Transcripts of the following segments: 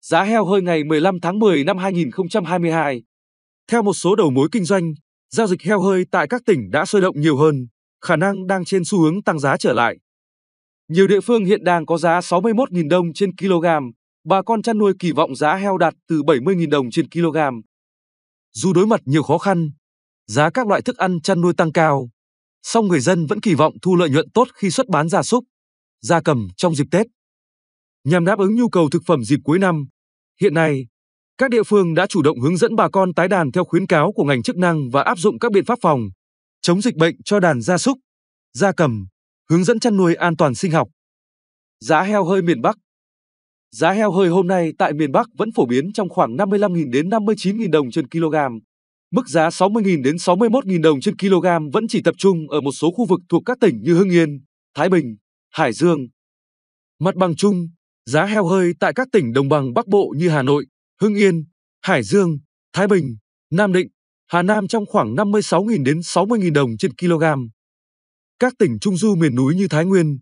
giá heo hơi ngày 15 tháng 10 năm 2022. Theo một số đầu mối kinh doanh, giao dịch heo hơi tại các tỉnh đã sôi động nhiều hơn, khả năng đang trên xu hướng tăng giá trở lại. Nhiều địa phương hiện đang có giá 61.000 đồng trên kg, bà con chăn nuôi kỳ vọng giá heo đạt từ 70.000 đồng trên kg. Dù đối mặt nhiều khó khăn, giá các loại thức ăn chăn nuôi tăng cao, song người dân vẫn kỳ vọng thu lợi nhuận tốt khi xuất bán gia súc, gia cầm trong dịp Tết. Nhằm đáp ứng nhu cầu thực phẩm dịp cuối năm, hiện nay, các địa phương đã chủ động hướng dẫn bà con tái đàn theo khuyến cáo của ngành chức năng và áp dụng các biện pháp phòng chống dịch bệnh cho đàn gia súc, gia cầm, hướng dẫn chăn nuôi an toàn sinh học. Giá heo hơi miền Bắc Giá heo hơi hôm nay tại miền Bắc vẫn phổ biến trong khoảng 55.000 đến 59.000 đồng trên kg. Mức giá 60.000 đến 61.000 đồng trên kg vẫn chỉ tập trung ở một số khu vực thuộc các tỉnh như Hưng Yên, Thái Bình, Hải Dương. Mặt bằng chung, Giá heo hơi tại các tỉnh đồng bằng Bắc Bộ như Hà Nội, Hưng Yên, Hải Dương, Thái Bình, Nam Định, Hà Nam trong khoảng 56.000 đến 60.000 đồng trên kg. Các tỉnh trung du miền núi như Thái Nguyên,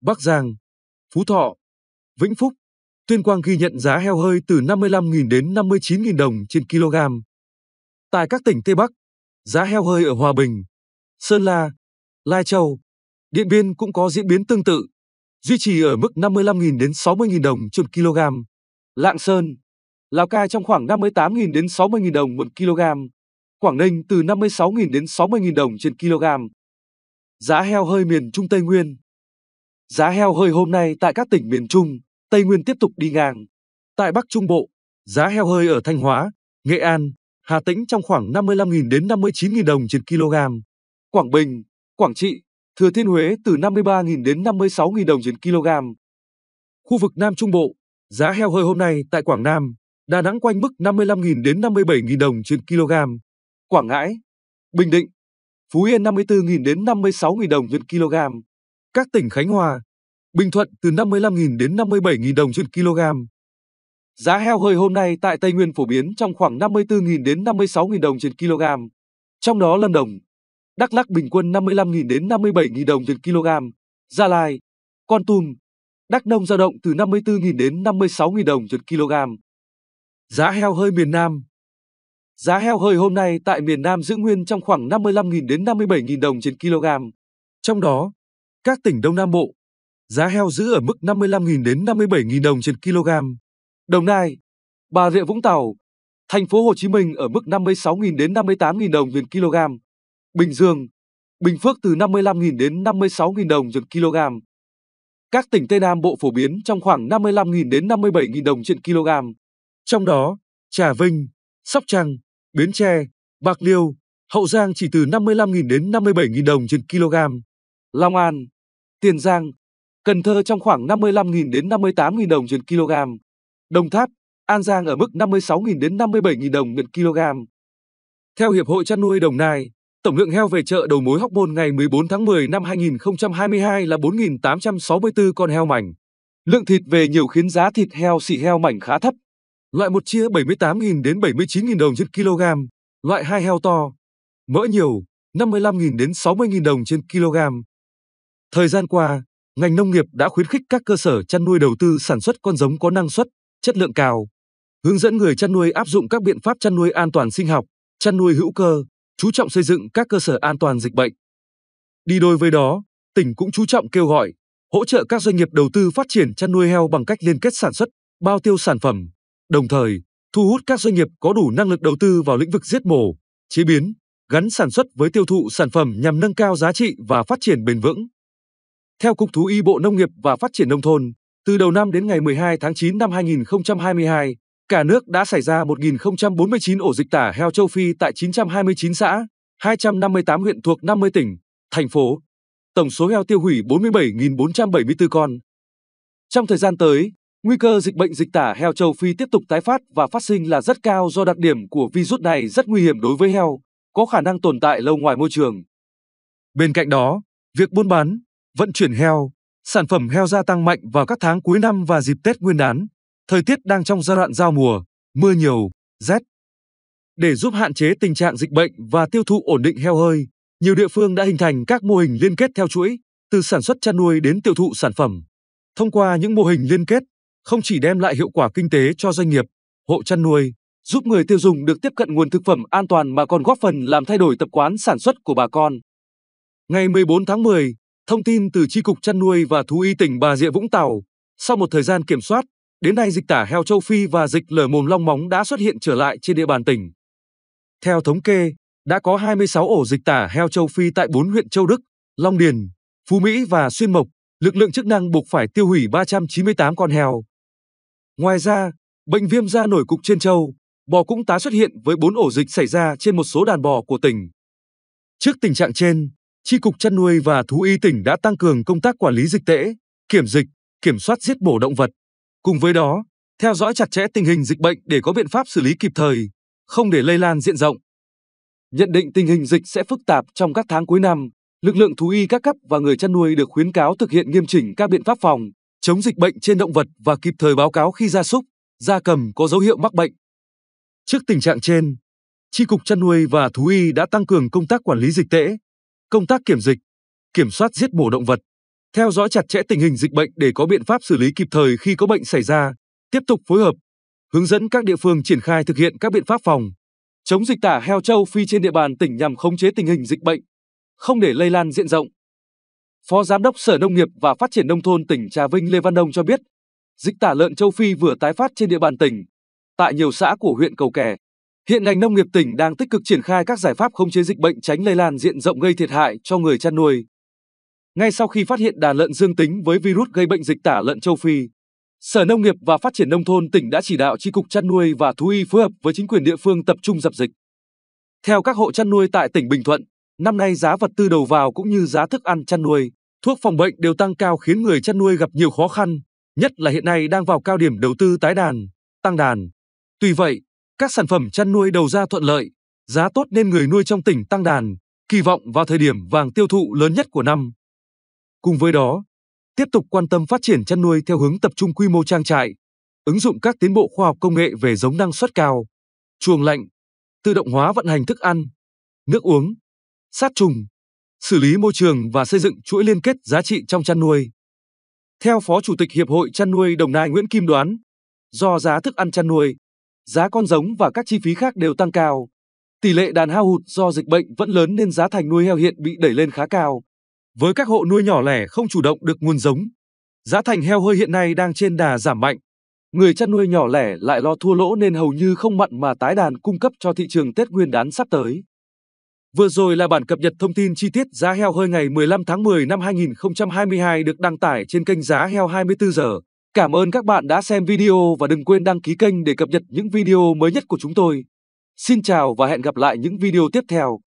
Bắc Giang, Phú Thọ, Vĩnh Phúc, Tuyên Quang ghi nhận giá heo hơi từ 55.000 đến 59.000 đồng trên kg. Tại các tỉnh Tây Bắc, giá heo hơi ở Hòa Bình, Sơn La, Lai Châu, Điện Biên cũng có diễn biến tương tự duy trì ở mức 55.000 đến 60.000 đồng trên kg. Lạng Sơn, Lào Cai trong khoảng 58.000 đến 60.000 đồng một kg. Quảng Ninh từ 56.000 đến 60.000 đồng trên kg. Giá heo hơi miền Trung Tây Nguyên Giá heo hơi hôm nay tại các tỉnh miền Trung, Tây Nguyên tiếp tục đi ngang. Tại Bắc Trung Bộ, giá heo hơi ở Thanh Hóa, Nghệ An, Hà Tĩnh trong khoảng 55.000 đến 59.000 đồng trên kg. Quảng Bình, Quảng Trị, Thừa Thiên Huế từ 53.000 đến 56.000 đồng trên kg. Khu vực Nam Trung Bộ, giá heo hơi hôm nay tại Quảng Nam, Đà Nẵng quanh mức 55.000 đến 57.000 đồng trên kg. Quảng Ngãi, Bình Định, Phú Yên 54.000 đến 56.000 đồng trên kg. Các tỉnh Khánh Hòa, Bình Thuận từ 55.000 đến 57.000 đồng trên kg. Giá heo hơi hôm nay tại Tây Nguyên phổ biến trong khoảng 54.000 đến 56.000 đồng trên kg. Trong đó Lâm Đồng, Đắk Lắk bình quân 55.000 đến 57.000 đồng trên kg, Gia Lai, Con Tum, Đắk Nông dao động từ 54.000 đến 56.000 đồng trên kg. Giá heo hơi miền Nam Giá heo hơi hôm nay tại miền Nam giữ nguyên trong khoảng 55.000 đến 57.000 đồng trên kg. Trong đó, các tỉnh Đông Nam Bộ, giá heo giữ ở mức 55.000 đến 57.000 đồng trên kg. Đồng Nai, Bà Rịa Vũng Tàu, thành phố Hồ Chí Minh ở mức 56.000 đến 58.000 đồng trên kg. Bình Dương, Bình Phước từ 55.000 đến 56.000 đồng trên kg. Các tỉnh Tây Nam Bộ phổ biến trong khoảng 55.000 đến 57.000 đồng trên kg. Trong đó, Trà Vinh, Sóc Trăng, Bến Tre, Bạc Liêu, Hậu Giang chỉ từ 55.000 đến 57.000 đồng trên kg. Long An, Tiền Giang, Cần Thơ trong khoảng 55.000 đến 58.000 đồng trên kg. Đồng Tháp, An Giang ở mức 56.000 đến 57.000 đồng trên kg. Theo Hiệp hội chăn nuôi Đồng Nai, Tổng lượng heo về chợ đầu mối Hóc Môn ngày 14 tháng 10 năm 2022 là 4.864 con heo mảnh. Lượng thịt về nhiều khiến giá thịt heo xị heo mảnh khá thấp. Loại một chia 78.000 đến 79.000 đồng trên kg, loại hai heo to, mỡ nhiều 55.000 đến 60.000 đồng trên kg. Thời gian qua, ngành nông nghiệp đã khuyến khích các cơ sở chăn nuôi đầu tư sản xuất con giống có năng suất, chất lượng cao, hướng dẫn người chăn nuôi áp dụng các biện pháp chăn nuôi an toàn sinh học, chăn nuôi hữu cơ, chú trọng xây dựng các cơ sở an toàn dịch bệnh. Đi đôi với đó, tỉnh cũng chú trọng kêu gọi, hỗ trợ các doanh nghiệp đầu tư phát triển chăn nuôi heo bằng cách liên kết sản xuất, bao tiêu sản phẩm, đồng thời thu hút các doanh nghiệp có đủ năng lực đầu tư vào lĩnh vực giết mổ, chế biến, gắn sản xuất với tiêu thụ sản phẩm nhằm nâng cao giá trị và phát triển bền vững. Theo Cục Thú y Bộ Nông nghiệp và Phát triển Nông thôn, từ đầu năm đến ngày 12 tháng 9 năm 2022, Cả nước đã xảy ra 1.049 ổ dịch tả heo châu Phi tại 929 xã, 258 huyện thuộc 50 tỉnh, thành phố. Tổng số heo tiêu hủy 47.474 con. Trong thời gian tới, nguy cơ dịch bệnh dịch tả heo châu Phi tiếp tục tái phát và phát sinh là rất cao do đặc điểm của virus này rất nguy hiểm đối với heo, có khả năng tồn tại lâu ngoài môi trường. Bên cạnh đó, việc buôn bán, vận chuyển heo, sản phẩm heo gia tăng mạnh vào các tháng cuối năm và dịp Tết Nguyên đán. Thời tiết đang trong giai đoạn giao mùa, mưa nhiều, rét. Để giúp hạn chế tình trạng dịch bệnh và tiêu thụ ổn định heo hơi, nhiều địa phương đã hình thành các mô hình liên kết theo chuỗi, từ sản xuất chăn nuôi đến tiêu thụ sản phẩm. Thông qua những mô hình liên kết, không chỉ đem lại hiệu quả kinh tế cho doanh nghiệp, hộ chăn nuôi, giúp người tiêu dùng được tiếp cận nguồn thực phẩm an toàn mà còn góp phần làm thay đổi tập quán sản xuất của bà con. Ngày 14 tháng 10, thông tin từ tri cục chăn nuôi và thú y tỉnh Bà Rịa Vũng Tàu, sau một thời gian kiểm soát, Đến nay dịch tả heo châu Phi và dịch lở mồm long móng đã xuất hiện trở lại trên địa bàn tỉnh. Theo thống kê, đã có 26 ổ dịch tả heo châu Phi tại 4 huyện Châu Đức, Long Điền, Phú Mỹ và Xuyên Mộc, lực lượng chức năng buộc phải tiêu hủy 398 con heo. Ngoài ra, bệnh viêm da nổi cục trên châu, bò cũng tái xuất hiện với 4 ổ dịch xảy ra trên một số đàn bò của tỉnh. Trước tình trạng trên, Tri Cục Chăn nuôi và Thú y tỉnh đã tăng cường công tác quản lý dịch tễ, kiểm dịch, kiểm soát giết mổ động vật. Cùng với đó, theo dõi chặt chẽ tình hình dịch bệnh để có biện pháp xử lý kịp thời, không để lây lan diện rộng. Nhận định tình hình dịch sẽ phức tạp trong các tháng cuối năm, lực lượng thú y các cấp và người chăn nuôi được khuyến cáo thực hiện nghiêm chỉnh các biện pháp phòng chống dịch bệnh trên động vật và kịp thời báo cáo khi gia súc, gia cầm có dấu hiệu mắc bệnh. Trước tình trạng trên, Tri cục chăn nuôi và thú y đã tăng cường công tác quản lý dịch tễ, công tác kiểm dịch, kiểm soát giết mổ động vật, theo dõi chặt chẽ tình hình dịch bệnh để có biện pháp xử lý kịp thời khi có bệnh xảy ra, tiếp tục phối hợp, hướng dẫn các địa phương triển khai thực hiện các biện pháp phòng chống dịch tả heo châu Phi trên địa bàn tỉnh nhằm khống chế tình hình dịch bệnh, không để lây lan diện rộng. Phó Giám đốc Sở Nông nghiệp và Phát triển Nông thôn tỉnh Trà Vinh Lê Văn Đông cho biết, dịch tả lợn châu Phi vừa tái phát trên địa bàn tỉnh, tại nhiều xã của huyện Cầu Kè. Hiện ngành nông nghiệp tỉnh đang tích cực triển khai các giải pháp khống chế dịch bệnh tránh lây lan diện rộng gây thiệt hại cho người chăn nuôi. Ngay sau khi phát hiện đàn lợn dương tính với virus gây bệnh dịch tả lợn châu Phi, Sở Nông nghiệp và Phát triển Nông thôn tỉnh đã chỉ đạo Tri cục chăn nuôi và thú y phối hợp với chính quyền địa phương tập trung dập dịch. Theo các hộ chăn nuôi tại tỉnh Bình Thuận, năm nay giá vật tư đầu vào cũng như giá thức ăn chăn nuôi, thuốc phòng bệnh đều tăng cao khiến người chăn nuôi gặp nhiều khó khăn, nhất là hiện nay đang vào cao điểm đầu tư tái đàn, tăng đàn. Tuy vậy, các sản phẩm chăn nuôi đầu ra thuận lợi, giá tốt nên người nuôi trong tỉnh tăng đàn, kỳ vọng vào thời điểm vàng tiêu thụ lớn nhất của năm. Cùng với đó, tiếp tục quan tâm phát triển chăn nuôi theo hướng tập trung quy mô trang trại, ứng dụng các tiến bộ khoa học công nghệ về giống năng suất cao, chuồng lạnh, tự động hóa vận hành thức ăn, nước uống, sát trùng, xử lý môi trường và xây dựng chuỗi liên kết giá trị trong chăn nuôi. Theo Phó Chủ tịch Hiệp hội Chăn nuôi Đồng Nai Nguyễn Kim Đoán, do giá thức ăn chăn nuôi, giá con giống và các chi phí khác đều tăng cao, tỷ lệ đàn hao hụt do dịch bệnh vẫn lớn nên giá thành nuôi heo hiện bị đẩy lên khá cao. Với các hộ nuôi nhỏ lẻ không chủ động được nguồn giống, giá thành heo hơi hiện nay đang trên đà giảm mạnh. Người chăn nuôi nhỏ lẻ lại lo thua lỗ nên hầu như không mặn mà tái đàn cung cấp cho thị trường Tết Nguyên đán sắp tới. Vừa rồi là bản cập nhật thông tin chi tiết giá heo hơi ngày 15 tháng 10 năm 2022 được đăng tải trên kênh Giá Heo 24 giờ. Cảm ơn các bạn đã xem video và đừng quên đăng ký kênh để cập nhật những video mới nhất của chúng tôi. Xin chào và hẹn gặp lại những video tiếp theo.